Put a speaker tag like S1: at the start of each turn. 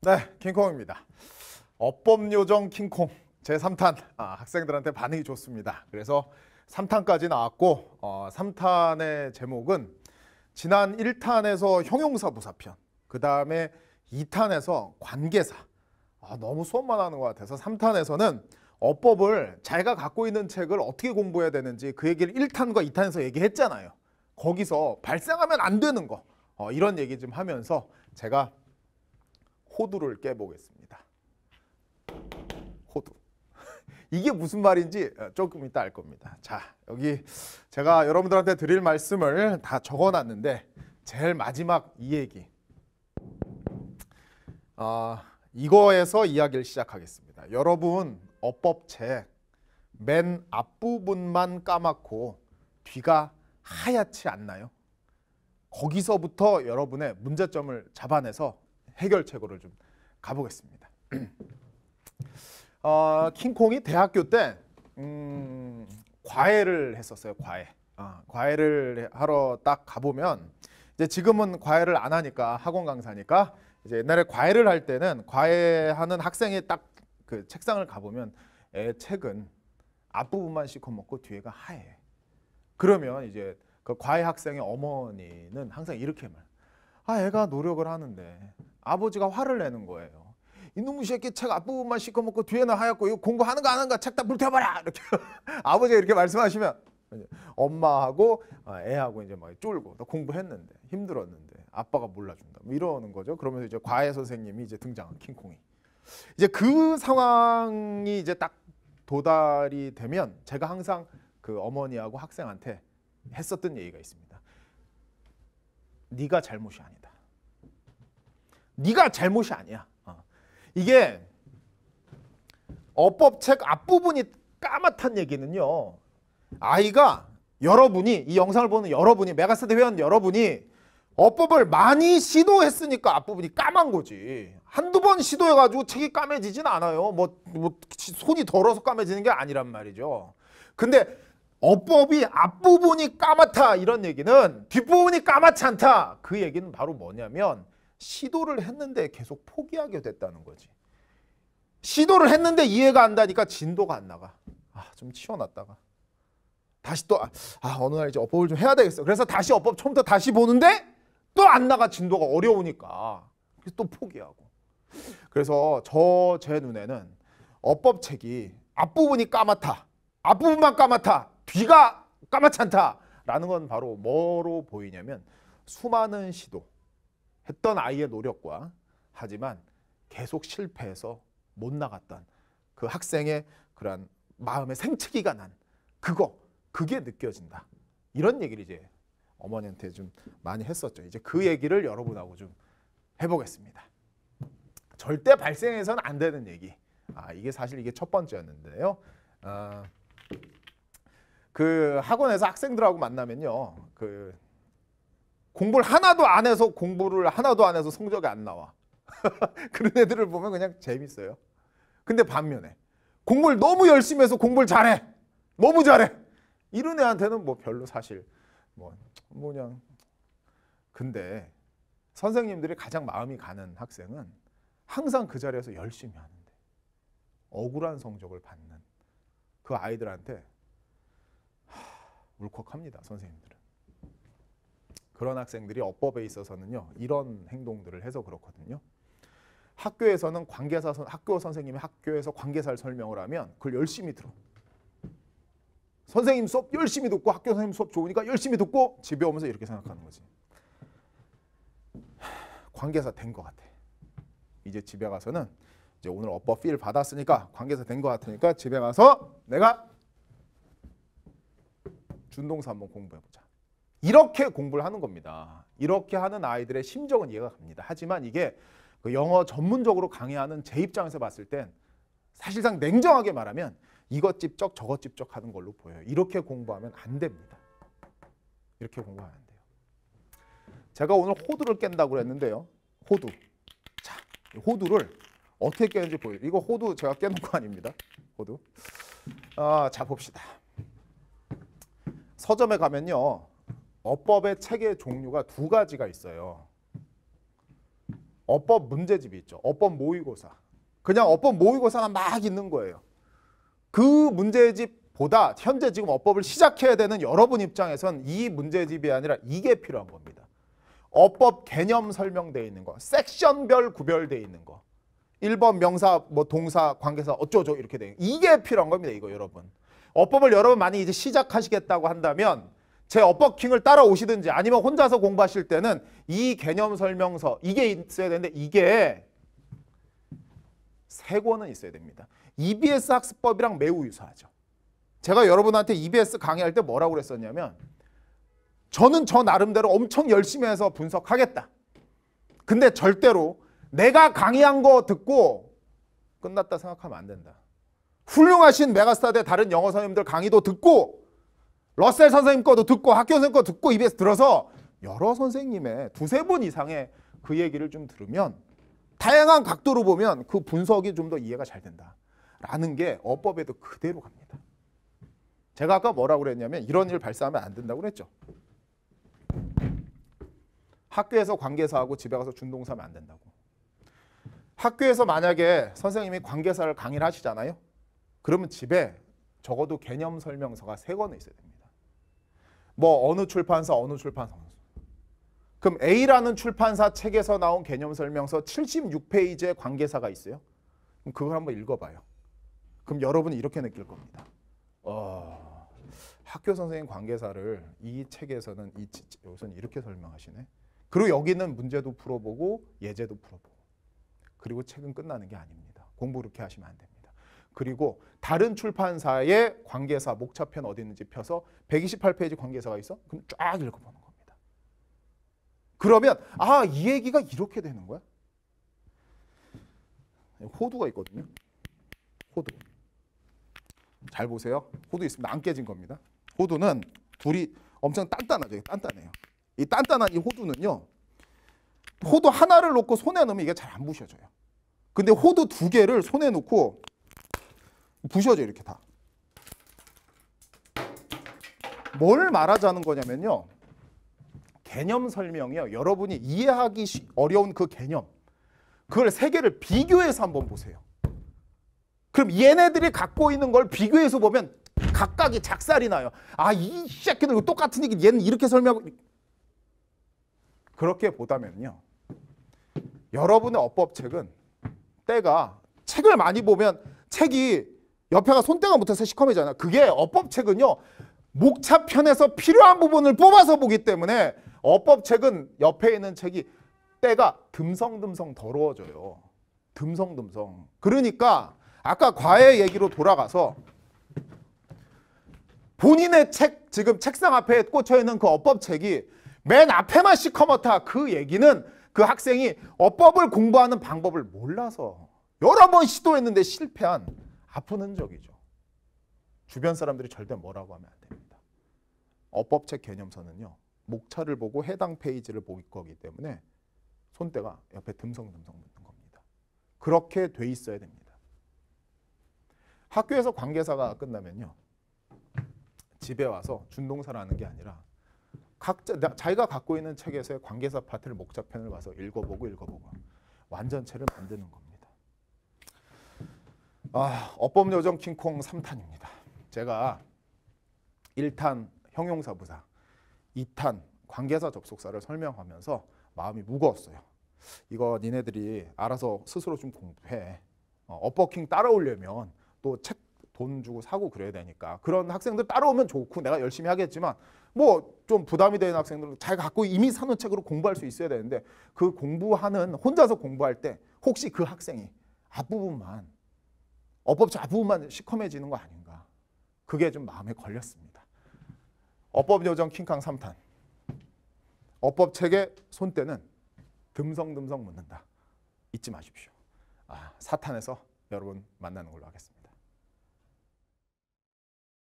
S1: 네, 킹콩입니다. 어법 요정 킹콩 제3탄 아, 학생들한테 반응이 좋습니다. 그래서 3탄까지 나왔고 어, 3탄의 제목은 지난 1탄에서 형용사 부사편, 그 다음에 2탄에서 관계사. 아, 너무 수업만 하는 것 같아서 3탄에서는 어법을 자기가 갖고 있는 책을 어떻게 공부해야 되는지 그 얘기를 1탄과 2탄에서 얘기했잖아요. 거기서 발생하면 안 되는 거 어, 이런 얘기 좀 하면서 제가 호두를 깨보겠습니다. 호두. 이게 무슨 말인지 조금 이따 알 겁니다. 자, 여기 제가 여러분들한테 드릴 말씀을 다 적어놨는데 제일 마지막 이 얘기. 어, 이거에서 이야기를 시작하겠습니다. 여러분 어법책 맨 앞부분만 까맣고 뒤가 하얗지 않나요? 거기서부터 여러분의 문제점을 잡아내서 해결책으로 좀 가보겠습니다. 어, 킹콩이 대학교 때 음, 과외를 했었어요. 과외. 어, 과외를 하러 딱 가보면 이제 지금은 과외를 안 하니까 학원 강사니까 이제 옛날에 과외를 할 때는 과외하는 학생이 딱그 책상을 가보면 애 책은 앞부분만 시커 먹고 뒤에가 하얘. 그러면 이제 그 과외 학생의 어머니는 항상 이렇게 말. 아 애가 노력을 하는데 아버지가 화를 내는 거예요. 이놈의 새끼 책 앞부분만 씻어먹고 뒤에는 하얗고 이거 공부하는 거안는거 책 다 불태워버려 이렇게 아버지가 이렇게 말씀하시면 엄마하고 아, 애하고 이제 막 쫄고 나 공부했는데 힘들었는데 아빠가 몰라준다 뭐 이러는 거죠. 그러면서 이제 과외 선생님이 이제 등장한 킹콩이 이제 그 상황이 이제 딱 도달이 되면 제가 항상 그 어머니하고 학생한테 했었던 얘기가 있습니다. 네가 잘못이 아니다. 네가 잘못이 아니야. 어. 이게 어법책 앞부분이 까맣단 얘기는요. 아이가 여러분이 이 영상을 보는 여러분이 메가세대 회원 여러분이 어법을 많이 시도했으니까 앞부분이 까만 거지. 한두 번 시도해가지고 책이 까매지진 않아요. 뭐, 뭐 손이 더러서 까매지는 게 아니란 말이죠. 근데 어법이 앞부분이 까맣다 이런 얘기는 뒷부분이 까맣지 않다. 그 얘기는 바로 뭐냐면 시도를 했는데 계속 포기하게 됐다는 거지. 시도를 했는데 이해가 안 다니까 진도가 안 나가. 아, 좀 치워놨다가. 다시 또, 아, 아 어느 날 이제 업법을 좀 해야 되겠어. 그래서 다시 업법 처음부터 다시 보는데 또 안 나가 진도가 어려우니까. 그래서 또 포기하고. 그래서 저 제 눈에는 업법책이 앞부분이 까맣다. 앞부분만 까맣다. 뒤가 까맣지 않다라는 건 바로 뭐로 보이냐면 수많은 시도, 듣던 아이의 노력과 하지만 계속 실패해서 못 나갔던 그 학생의 그러한 마음의 생채기가 난 그거 그게 느껴진다. 이런 얘기를 이제 어머니한테 좀 많이 했었죠. 이제 그 얘기를 여러분하고 좀 해보겠습니다. 절대 발생해서는 안 되는 얘기. 아 이게 사실 이게 첫 번째였는데요. 아, 그 학원에서 학생들하고 만나면요. 그 공부를 하나도 안 해서 공부를 하나도 안 해서 성적이 안 나와. 그런 애들을 보면 그냥 재밌어요. 근데 반면에 공부를 너무 열심히 해서 공부를 잘해. 너무 잘해. 이런 애한테는 뭐 별로 사실 뭐 뭐냐. 근데 선생님들이 가장 마음이 가는 학생은 항상 그 자리에서 열심히 하는데 억울한 성적을 받는 그 아이들한테 하, 울컥합니다. 선생님들은. 그런 학생들이 어법에 있어서는요. 이런 행동들을 해서 그렇거든요. 학교에서는 관계사 학교 선생님이 학교에서 관계사를 설명을 하면 그걸 열심히 들어. 선생님 수업 열심히 듣고 학교 선생님 수업 좋으니까 열심히 듣고 집에 오면서 이렇게 생각하는 거지. 관계사 된 것 같아. 이제 집에 가서는 이제 오늘 업법 필 받았으니까 관계사 된 것 같으니까 집에 가서 내가 준동사 한번 공부해보자. 이렇게 공부를 하는 겁니다. 이렇게 하는 아이들의 심정은 이해가 갑니다. 하지만 이게 그 영어 전문적으로 강의하는 제 입장에서 봤을 땐 사실상 냉정하게 말하면 이것 집적 저것 집적 하는 걸로 보여요. 이렇게 공부하면 안 됩니다. 이렇게 공부하면 안 돼요. 제가 오늘 호두를 깬다고 그랬는데요. 호두. 자, 호두를 어떻게 깨는지 보여요. 이거 호두 제가 깨놓은거 아닙니다. 호두. 아, 자 봅시다. 서점에 가면요. 어법의 체계 종류가 두 가지가 있어요. 어법 문제집이 있죠. 어법 모의고사. 그냥 어법 모의고사만 막 있는 거예요. 그 문제집보다 현재 지금 어법을 시작해야 되는 여러분 입장에선 이 문제집이 아니라 이게 필요한 겁니다. 어법 개념 설명되어 있는 거, 섹션별 구별되어 있는 거. 1번 명사, 뭐 동사, 관계사 어쩌죠 이렇게 돼요. 이게 필요한 겁니다. 이거 여러분. 어법을 여러분 많이 이제 시작하시겠다고 한다면 제 업버킹을 따라오시든지 아니면 혼자서 공부하실 때는 이 개념 설명서 이게 있어야 되는데 이게 세 권은 있어야 됩니다. EBS 학습법이랑 매우 유사하죠. 제가 여러분한테 EBS 강의할 때 뭐라고 그랬었냐면 저는 저 나름대로 엄청 열심히 해서 분석하겠다. 근데 절대로 내가 강의한 거 듣고 끝났다 생각하면 안 된다. 훌륭하신 메가스타 드의 다른 영어 선생님들 강의도 듣고 러셀 선생님 거도 듣고 학교 선생님 거 듣고 입에서 들어서 여러 선생님의 두세 번 이상의 그 얘기를 좀 들으면 다양한 각도로 보면 그 분석이 좀 더 이해가 잘 된다. 라는 게 어법에도 그대로 갑니다. 제가 아까 뭐라고 그랬냐면 이런 일 발사하면 안 된다고 그랬죠. 학교에서 관계사하고 집에 가서 준동사면 안 된다고. 학교에서 만약에 선생님이 관계사를 강의를 하시잖아요. 그러면 집에 적어도 개념 설명서가 세 권은 있어야 됩니다. 뭐 어느 출판사 어느 출판사. 그럼 A라는 출판사 책에서 나온 개념 설명서 76페이지에 관계사가 있어요. 그럼 그걸 한번 읽어봐요. 그럼 여러분이 이렇게 느낄 겁니다. 어, 학교 선생님 관계사를 이 책에서는 이, 우선 이렇게 설명하시네. 그리고 여기는 문제도 풀어보고 예제도 풀어보고 그리고 책은 끝나는 게 아닙니다. 공부 그렇게 하시면 안 됩니다. 그리고 다른 출판사의 관계사 목차편 어디 있는지 펴서 128페이지 관계사가 있어? 그럼 쫙 읽어보는 겁니다. 그러면 아이 얘기가 이렇게 되는 거야? 호두가 있거든요. 호두. 잘 보세요. 호두 있으면 안 깨진 겁니다. 호두는 둘이 엄청 단단하죠. 단단해요. 이 단단한 이 호두는요. 호두 하나를 놓고 손에 넣으면 이게 잘 안 부셔져요. 근데 호두 두 개를 손에 놓고 부셔져 이렇게 다. 뭘 말하자는 거냐면요. 개념 설명이요. 여러분이 이해하기 어려운 그 개념. 그걸 세 개를 비교해서 한번 보세요. 그럼 얘네들이 갖고 있는 걸 비교해서 보면 각각이 작살이 나요. 아, 이 새끼들 이 똑같은 얘기 얘는 이렇게 설명하고 그렇게 보다면요. 여러분의 어법책은 때가 책을 많이 보면 책이 옆에가 손때가 못해서 시커매잖아. 그게 어법책은요. 목차편에서 필요한 부분을 뽑아서 보기 때문에 어법책은 옆에 있는 책이 때가 듬성듬성 더러워져요. 듬성듬성. 그러니까 아까 과외 얘기로 돌아가서 본인의 책, 지금 책상 앞에 꽂혀있는 그 어법책이 맨 앞에만 시커멓다. 그 얘기는 그 학생이 어법을 공부하는 방법을 몰라서 여러 번 시도했는데 실패한 아픈 흔적이죠. 주변 사람들이 절대 뭐라고 하면 안 됩니다. 어법책 개념서는요. 목차를 보고 해당 페이지를 볼 거기 때문에 손때가 옆에 듬성듬성 붙는 겁니다. 그렇게 돼 있어야 됩니다. 학교에서 관계사가 끝나면요. 집에 와서 준동사라는 게 아니라 각자 자기가 갖고 있는 책에서의 관계사 파트를 목차 편을 와서 읽어보고 읽어보고 완전체를 만드는 겁니다. 아, 어법요정 킹콩 3탄입니다. 제가 1탄 형용사 부사, 2탄 관계사 접속사를 설명하면서 마음이 무거웠어요. 이거 니네들이 알아서 스스로 좀 공부해. 업버킹 어, 따라오려면 또 책 돈 주고 사고 그래야 되니까 그런 학생들 따라오면 좋고 내가 열심히 하겠지만 뭐 좀 부담이 되는 학생들은 잘 갖고 이미 사놓은 책으로 공부할 수 있어야 되는데 그 공부하는 혼자서 공부할 때 혹시 그 학생이 앞부분만 어법 자부만 시커매지는 거 아닌가. 그게 좀 마음에 걸렸습니다. 어법 요정 킹캉 3탄. 어법 책의 손때는 듬성듬성 묻는다. 잊지 마십시오. 아, 사탄에서 여러분 만나는 걸로 하겠습니다.